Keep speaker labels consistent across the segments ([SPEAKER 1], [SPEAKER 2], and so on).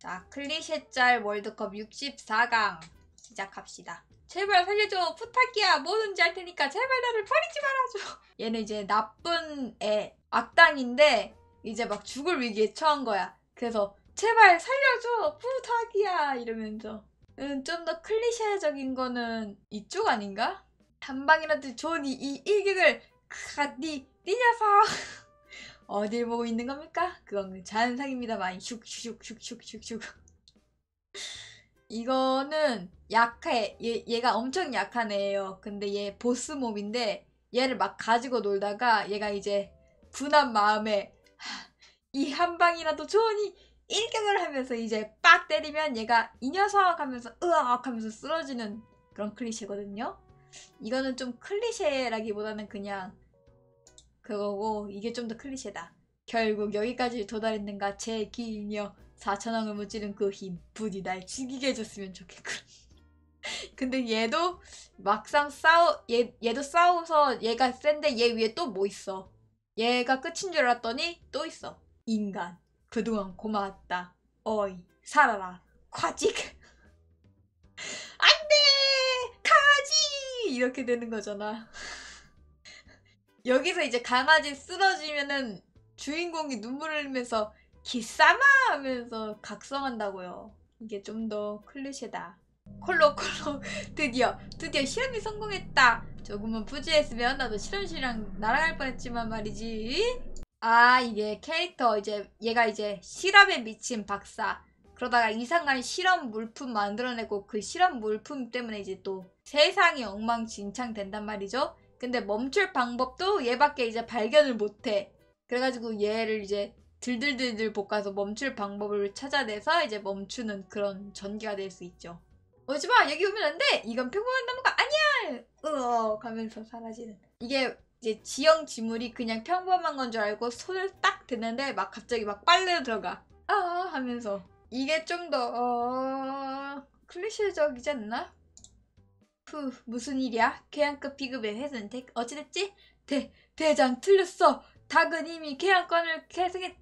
[SPEAKER 1] 자, 클리셰짤 월드컵 64강 시작합시다. 제발 살려줘 부탁이야 뭐든지 할 테니까 제발 나를 버리지 말아줘 얘는 이제 나쁜 애 악당인데 이제 막 죽을 위기에 처한 거야 그래서 제발 살려줘 부탁이야 이러면서 음, 좀 더 클리셰적인 거는 이쪽 아닌가? 단방이라도 좋은 이, 이 일격을 크니 니 녀석 어딜 보고 있는 겁니까? 그건 자연상입니다 많이 슉슉슉슉슉슉. 이거는 약해. 얘, 얘가 엄청 약한 애예요. 근데 얘 보스 몸인데 얘를 막 가지고 놀다가 얘가 이제 분한 마음에 이 한 방이라도 좋으니 일격을 하면서 이제 빡 때리면 얘가 이 녀석 하면서 으악 하면서 쓰러지는 그런 클리셰거든요. 이거는 좀 클리셰라기보다는 그냥 그거고 이게 좀 더 클리셰다. 결국 여기까지 도달했는가 제 기인이여 4천왕을 무찌른 그 힘 부디 날 죽이게 해줬으면 좋겠군. 근데 얘도 막상 싸우 얘, 얘도 싸워서 얘가 센데 얘 위에 또 뭐 있어. 얘가 끝인 줄 알았더니 또 있어. 인간 그동안 고마웠다. 어이 살아라 과직 안돼 가지 이렇게 되는 거잖아. 여기서 이제 강아지 쓰러지면은 주인공이 눈물을 흘리면서 기싸마 하면서 각성한다고요. 이게 좀 더 클리셰다. 콜록콜록 드디어 드디어 실험이 성공했다. 조금은 부지했으면 나도 실험실이랑 날아갈 뻔했지만 말이지. 아 이게 캐릭터 이제 얘가 이제 실험에 미친 박사. 그러다가 이상한 실험 물품 만들어내고 그 실험 물품 때문에 이제 또 세상이 엉망진창 된단 말이죠. 근데 멈출 방법도 얘밖에 이제 발견을 못해. 그래가지고 얘를 이제 들들들들 볶아서 멈출 방법을 찾아내서 이제 멈추는 그런 전기가될 수 있죠. 오지마 여기 오면 안 돼. 이건 평범한 나무가 아니야. 으어 가면서 사라지는. 이게 이제 지형 지물이 그냥 평범한 건 줄 알고 손을 딱 대는데 막 갑자기 막 빨려 들어가. 아 하면서 이게 좀더 어... 클리셰적이지 않나? 후 무슨 일이야? 계양급 비급의 회수는 대, 어찌됐지? 대, 대장 틀렸어. 닭은 이미 계양권을 계승했...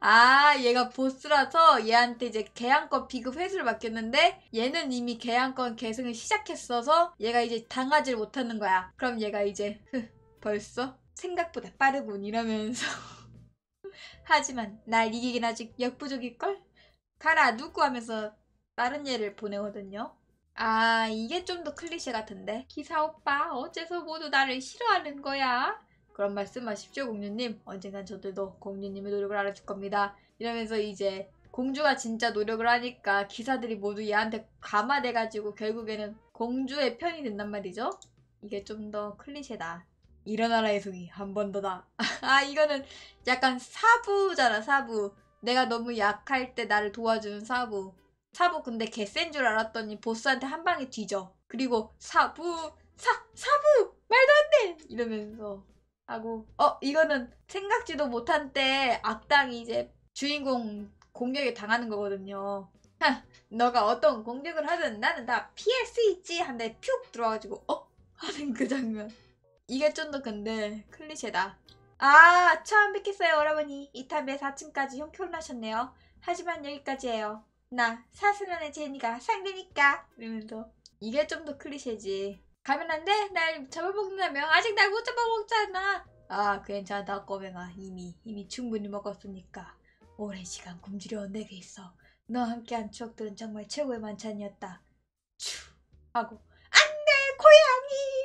[SPEAKER 1] 지아 얘가 보스라서 얘한테 이제 계양권 비급 회수를 맡겼는데 얘는 이미 계양권 계승을 시작했어서 얘가 이제 당하지 못하는 거야. 그럼 얘가 이제 흐, 벌써? 생각보다 빠르군 이러면서 하지만 날 이기긴 아직 역부족일걸? 가라 누구 하면서 다른 얘를 보내거든요. 아 이게 좀 더 클리셰 같은데 기사 오빠 어째서 모두 나를 싫어하는 거야? 그런 말씀하십시오 공주님 언젠간 저들도 공주님의 노력을 알아줄 겁니다 이러면서 이제 공주가 진짜 노력을 하니까 기사들이 모두 얘한테 감화돼가지고 결국에는 공주의 편이 된단 말이죠 이게 좀 더 클리셰다 일어나라의 송이 한 번 더다 아 이거는 약간 사부잖아 사부 내가 너무 약할 때 나를 도와주는 사부 사부 근데 개센 줄 알았더니 보스한테 한 방에 뒤져. 그리고 사부 사 사부 말도 안 돼 이러면서 하고 어 이거는 생각지도 못한 때 악당이 이제 주인공 공격에 당하는 거거든요. 하, 너가 어떤 공격을 하든 나는 다 피할 수 있지 한데 퓨 들어와가지고 어 하는 그 장면. 이게 좀 더 근데 클리셰다. 아 처음 뵙겠어요 어러분이 이탑의 4층까지 형편을 하셨네요. 하지만 여기까지예요. 나 사스란의 제니가 상대니까 이러면서 이게 좀 더 클리셰지 가면 안 돼? 날 잡아먹는다며 아직 날 못 잡아먹잖아 아 괜찮다 꼬맹아 이미 이미 충분히 먹었으니까 오랜 시간 굶주려 온 내게 있어 너와 함께한 추억들은 정말 최고의 만찬이었다 추 하고 안돼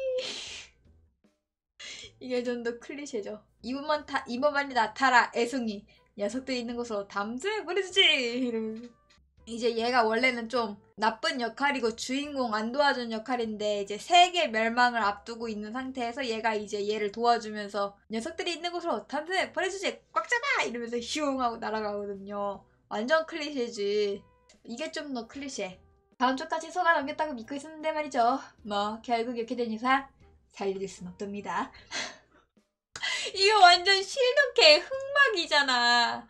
[SPEAKER 1] 고양이 이게 좀 더 클리셰죠 이번만 다 이번만이 나타라 애송이 녀석들 있는 곳으로 담수해 버려주지 이러면서 이제 얘가 원래는 좀 나쁜 역할이고 주인공 안 도와준 역할인데 이제 세계 멸망을 앞두고 있는 상태에서 얘가 이제 얘를 도와주면서 녀석들이 있는 곳으로 탄탄해 보내주지 꽉 잡아 이러면서 휘용 하고 날아가거든요 완전 클리셰지 이게 좀 더 클리셰 다음 주까지 소가 남겼다고 믿고 있었는데 말이죠 뭐 결국 이렇게 된 이상 살릴 순 없답니다 이거 완전 실룩케 흑막이잖아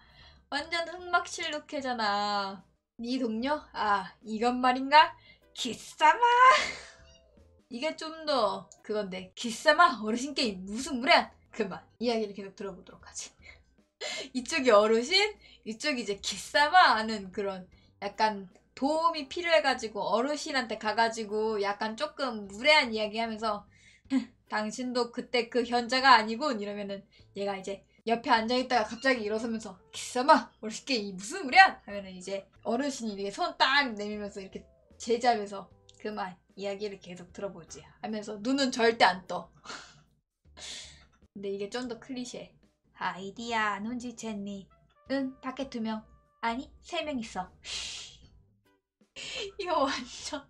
[SPEAKER 1] 완전 흑막 실룩케잖아 네 동료? 아 이건 말인가? 기싸마 이게 좀 더 그건데 기싸마 어르신께 무슨 무례한 그만 이야기를 계속 들어보도록 하지 이쪽이 어르신 이쪽이 이제 기싸마 하는 그런 약간 도움이 필요해가지고 어르신한테 가가지고 약간 조금 무례한 이야기하면서 당신도 그때 그 현자가 아니군 이러면은 얘가 이제 옆에 앉아있다가 갑자기 일어서면서 기사마 멋있게 이 무슨 무리야 하면은 이제 어르신이 이렇게 손딱 내밀면서 이렇게 제자면서 그만 이야기를 계속 들어보지 하면서 눈은 절대 안 떠 근데 이게 좀 더 클리셰 아이디야 눈 혼지 챘니 응 밖에 두 명 아니 세 명 있어 이거 완전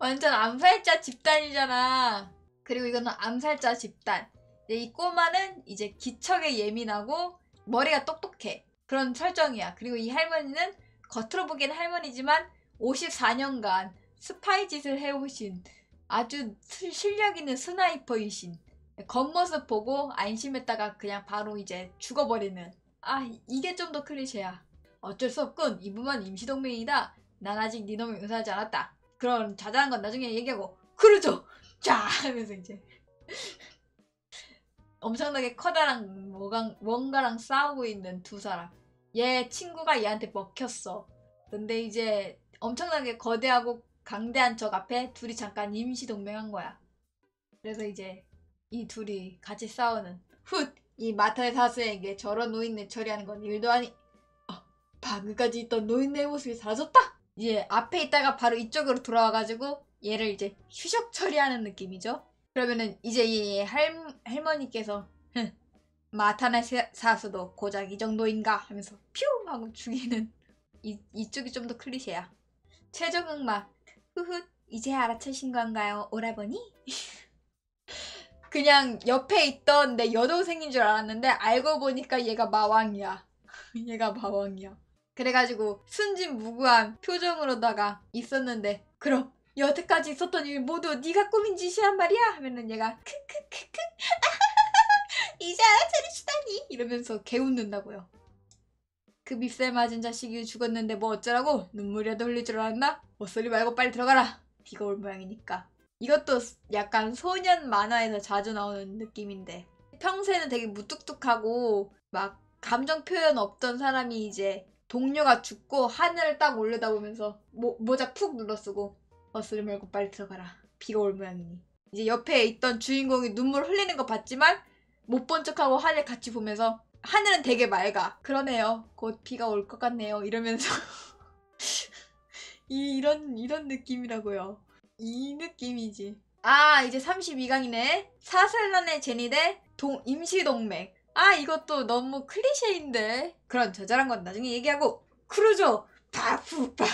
[SPEAKER 1] 완전 암살자 집단이잖아 그리고 이거는 암살자 집단 네, 이 꼬마는 이제 기척에 예민하고 머리가 똑똑해. 그런 설정이야. 그리고 이 할머니는 겉으로 보기엔 할머니지만 54년간 스파이 짓을 해오신 아주 실력 있는 스나이퍼이신 네, 겉모습 보고 안심했다가 그냥 바로 이제 죽어버리는 아 이게 좀 더 클리셰야 어쩔 수 없군 이분만 임시동맹이다 난 아직 니 놈을 용서하지 않았다 그런 자잘한 건 나중에 얘기하고 그러죠 쫙 하면서 이제 엄청나게 커다란 뭐가, 뭔가랑 싸우고 있는 두 사람. 얘 친구가 얘한테 먹혔어. 근데 이제 엄청나게 거대하고 강대한 적 앞에 둘이 잠깐 임시 동맹한 거야. 그래서 이제 이 둘이 같이 싸우는 훗! 이 마타의 사수에게 저런 노인네 처리하는 건 일도 아니 어, 방금까지 있던 노인네의 모습이 사라졌다? 이제 앞에 있다가 바로 이쪽으로 돌아와가지고 얘를 이제 휴식 처리하는 느낌이죠. 그러면은 이제 이 할, 할머니께서 마타나 사수도 고작 이 정도인가 하면서 퓨 하고 죽이는 이, 이쪽이 좀 더 클리셰야 최종흑마 후훗 이제 알아채신 건가요 오라버니? 그냥 옆에 있던 내 여동생인 줄 알았는데 알고 보니까 얘가 마왕이야 얘가 마왕이야 그래가지고 순진무구한 표정으로다가 있었는데 그럼 여태까지 있었던 일 모두 네가 꾸민 짓이란 말이야 하면은 얘가 크크크크 이제 알아차리시다니 이러면서 개웃는다고요. 그 밉살 맞은 자식이 죽었는데 뭐 어쩌라고 눈물이라도 흘릴 줄 알았나? 어소리 말고 빨리 들어가라. 비가 올 모양이니까. 이것도 약간 소년 만화에서 자주 나오는 느낌인데 평소에는 되게 무뚝뚝하고 막 감정 표현 없던 사람이 이제 동료가 죽고 하늘을 딱 올려다보면서 모, 모자 푹 눌러쓰고 어쓰리 말고 빨리 들어가라. 비가 올 모양이니. 이제 옆에 있던 주인공이 눈물 흘리는 거 봤지만 못 본 척하고 하늘 같이 보면서 하늘은 되게 맑아. 그러네요. 곧 비가 올 것 같네요. 이러면서 이, 이런 이런 느낌이라고요. 이 느낌이지. 아 이제 32강이네. 사살란의 제니 대 동, 임시동맹. 아 이것도 너무 클리셰인데. 그런 저절한건 나중에 얘기하고 크루조 바푸바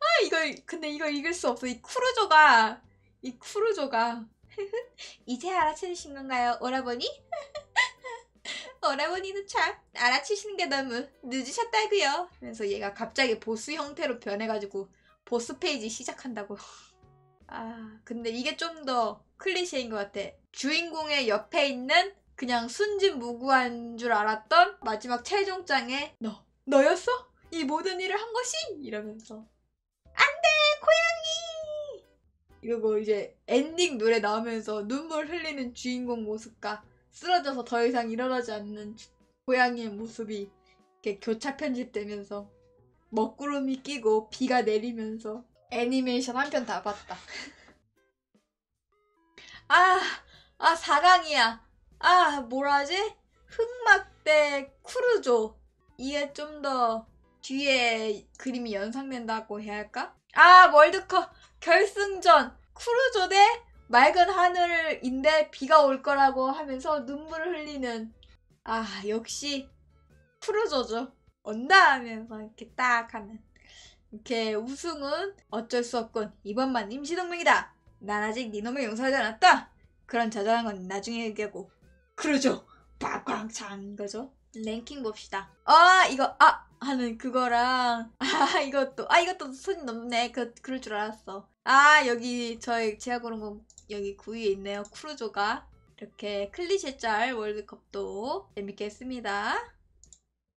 [SPEAKER 1] 아 이걸 근데 이걸 읽을 수 없어 이 쿠르조가 이 쿠르조가 이제 알아채신 건가요 오라버니? 오라버니는 참알아치시는게 너무 늦으셨다고요 그래서 얘가 갑자기 보스 형태로 변해가지고 보스 페이지 시작한다고 아 근데 이게 좀 더 클리셰인 것 같아 주인공의 옆에 있는 그냥 순진무구한 줄 알았던 마지막 최종장에너 너였어? 이 모든 일을 한 것이? 이러면서 고양이! 이러고 이제 엔딩 노래 나오면서 눈물 흘리는 주인공 모습과 쓰러져서 더 이상 일어나지 않는 고양이의 모습이 이렇게 교차 편집되면서 먹구름이 끼고 비가 내리면서 애니메이션 한 편 다 봤다. 아, 아, 사강이야 아, 뭐라지? 흑막대 쿠르조. 이게 좀 더 뒤에 그림이 연상된다고 해야 할까? 아 월드컵 결승전 크루조 대 맑은 하늘인데 비가 올 거라고 하면서 눈물을 흘리는 아 역시 크루조죠 온다 하면서 이렇게 딱 하는 이렇게 우승은 어쩔 수 없군 이번만 임시동맹이다 난 아직 네놈의 용서하지 않았다 그런 자잘한 건 나중에 얘기하고 크루조 빡꽝 찬 거죠 랭킹 봅시다 아 이거 아 하는 그거랑 아 이것도 아 이것도 손이 넘네 그, 그럴 줄 알았어 아 여기 저의 지하고롱공 뭐, 여기 9위에 있네요 크루조가 이렇게 클리셰 짤 월드컵도 재밌게 했습니다